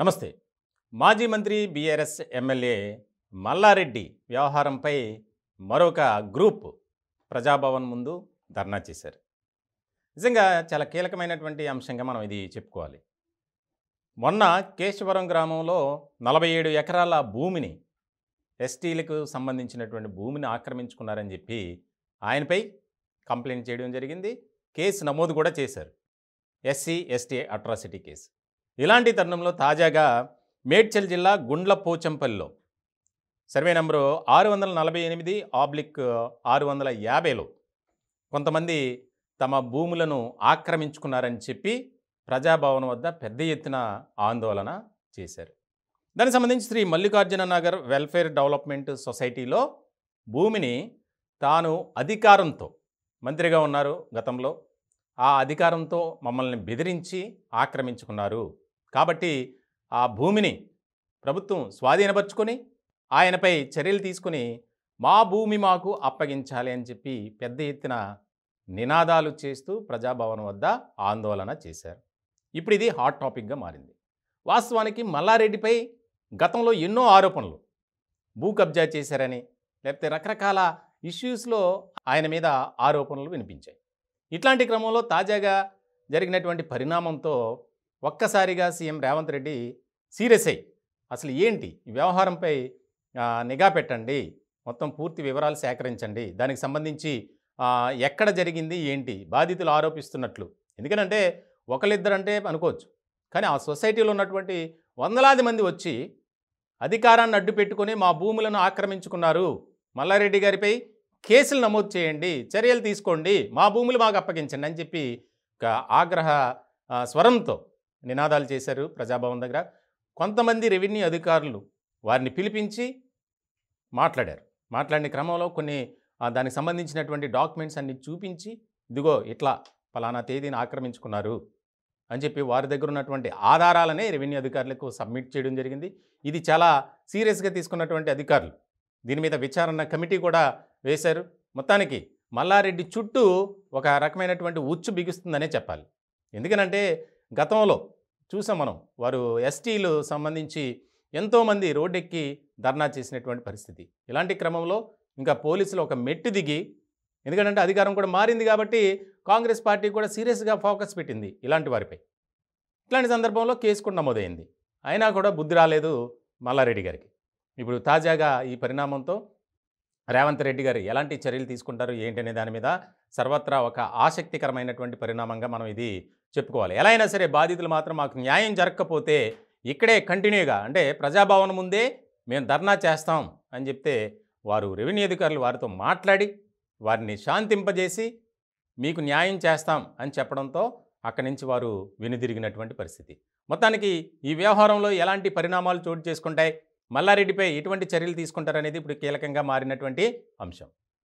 నమస్తే మాజీ మంత్రి బీఆర్ఎస్ ఎమ్మెల్యే మల్లారెడ్డి వ్యవహారంపై మరొక గ్రూప్ ప్రజాభవన్ ముందు ధర్నా చేశారు నిజంగా చాలా కీలకమైనటువంటి అంశంగా మనం ఇది చెప్పుకోవాలి మొన్న కేశవరం గ్రామంలో నలభై ఏడు ఎకరాల భూమిని ఎస్టీలకు సంబంధించినటువంటి భూమిని ఆక్రమించుకున్నారని చెప్పి ఆయనపై కంప్లైంట్ చేయడం జరిగింది కేసు నమోదు కూడా చేశారు ఎస్సీ ఎస్టీ అట్రాసిటీ కేసు ఇలాంటి తరుణంలో తాజాగా మేడ్చల్ జిల్లా గుండ్లపోచంపల్లిలో సర్వే నెంబరు ఆరు వందల నలభై ఎనిమిది ఆబ్లిక్ ఆరు వందల యాభైలో కొంతమంది తమ భూములను ఆక్రమించుకున్నారని చెప్పి ప్రజాభవన్ వద్ద పెద్ద ఎత్తున ఆందోళన చేశారు దానికి సంబంధించి శ్రీ మల్లికార్జున నగర్ వెల్ఫేర్ డెవలప్మెంట్ సొసైటీలో భూమిని తాను అధికారంతో మంత్రిగా ఉన్నారు గతంలో ఆ అధికారంతో మమ్మల్ని బెదిరించి ఆక్రమించుకున్నారు కాబట్టి ఆ భూమిని ప్రభుత్వం స్వాధీనపరుచుకొని ఆయనపై చర్యలు తీసుకుని మా భూమి మాకు అప్పగించాలి అని చెప్పి పెద్ద ఎత్తున నినాదాలు చేస్తూ ప్రజాభవన్ వద్ద ఆందోళన చేశారు ఇప్పుడు ఇది హాట్ టాపిక్గా మారింది వాస్తవానికి మల్లారెడ్డిపై గతంలో ఎన్నో ఆరోపణలు భూ కబ్జా చేశారని లేకపోతే రకరకాల ఇష్యూస్లో ఆయన మీద ఆరోపణలు వినిపించాయి ఇట్లాంటి క్రమంలో తాజాగా జరిగినటువంటి పరిణామంతో ఒక్కసారిగా సీఎం రేవంత్ రెడ్డి సీరియస్ అయ్యి అసలు ఏంటి ఈ వ్యవహారంపై నిఘా పెట్టండి మొత్తం పూర్తి వివరాలు సేకరించండి దానికి సంబంధించి ఎక్కడ జరిగింది ఏంటి బాధితులు ఆరోపిస్తున్నట్లు ఎందుకనంటే ఒకళ్ళిద్దరంటే అనుకోవచ్చు కానీ ఆ సొసైటీలో ఉన్నటువంటి వందలాది మంది వచ్చి అధికారాన్ని అడ్డు పెట్టుకొని మా భూములను ఆక్రమించుకున్నారు మల్లారెడ్డి గారిపై కేసులు నమోదు చేయండి చర్యలు తీసుకోండి మా భూములు మాకు అప్పగించండి అని చెప్పి ఒక ఆగ్రహ స్వరంతో నినాదాలు చేశారు ప్రజాభవన్ దగ్గర కొంతమంది రెవెన్యూ అధికారులు వారిని పిలిపించి మాట్లాడారు మాట్లాడిన క్రమంలో కొన్ని దానికి సంబంధించినటువంటి డాక్యుమెంట్స్ అన్ని చూపించి ఇదిగో ఇట్లా ఫలానా తేదీని ఆక్రమించుకున్నారు అని చెప్పి వారి దగ్గర ఉన్నటువంటి ఆధారాలనే రెవెన్యూ అధికారులకు సబ్మిట్ చేయడం జరిగింది ఇది చాలా సీరియస్గా తీసుకున్నటువంటి అధికారులు దీని మీద విచారణ కమిటీ కూడా వేశారు మొత్తానికి మల్లారెడ్డి చుట్టూ ఒక రకమైనటువంటి ఉచ్చు బిగుస్తుందనే చెప్పాలి ఎందుకనంటే గతంలో చూసాం మనం వారు ఎస్టీలు సంబంధించి ఎంతోమంది రోడ్డెక్కి ధర్నా చేసినటువంటి పరిస్థితి ఇలాంటి క్రమంలో ఇంకా పోలీసులు ఒక మెట్టు దిగి ఎందుకంటే అధికారం కూడా మారింది కాబట్టి కాంగ్రెస్ పార్టీ కూడా సీరియస్గా ఫోకస్ పెట్టింది ఇలాంటి వారిపై ఇట్లాంటి సందర్భంలో కేసు కూడా నమోదైంది అయినా కూడా బుద్ధి రాలేదు మల్లారెడ్డి గారికి ఇప్పుడు తాజాగా ఈ పరిణామంతో రేవంత్ రెడ్డి గారు ఎలాంటి చర్యలు తీసుకుంటారు ఏంటనే దాని మీద సర్వత్రా ఒక ఆసక్తికరమైనటువంటి పరిణామంగా మనం ఇది చెప్పుకోవాలి ఎలా అయినా సరే బాధితులు మాత్రం మాకు న్యాయం జరగకపోతే ఇక్కడే కంటిన్యూగా అంటే ప్రజాభవన్ ముందే మేము ధర్నా చేస్తాం అని చెప్తే వారు రెవెన్యూ అధికారులు వారితో మాట్లాడి వారిని శాంతింపజేసి మీకు న్యాయం చేస్తాం అని చెప్పడంతో అక్కడి నుంచి వారు వెనుదిరిగినటువంటి పరిస్థితి మొత్తానికి ఈ వ్యవహారంలో ఎలాంటి పరిణామాలు చోటు చేసుకుంటాయి మల్లారెడ్డిపై ఎటువంటి చర్యలు తీసుకుంటారనేది ఇప్పుడు కీలకంగా మారినటువంటి అంశం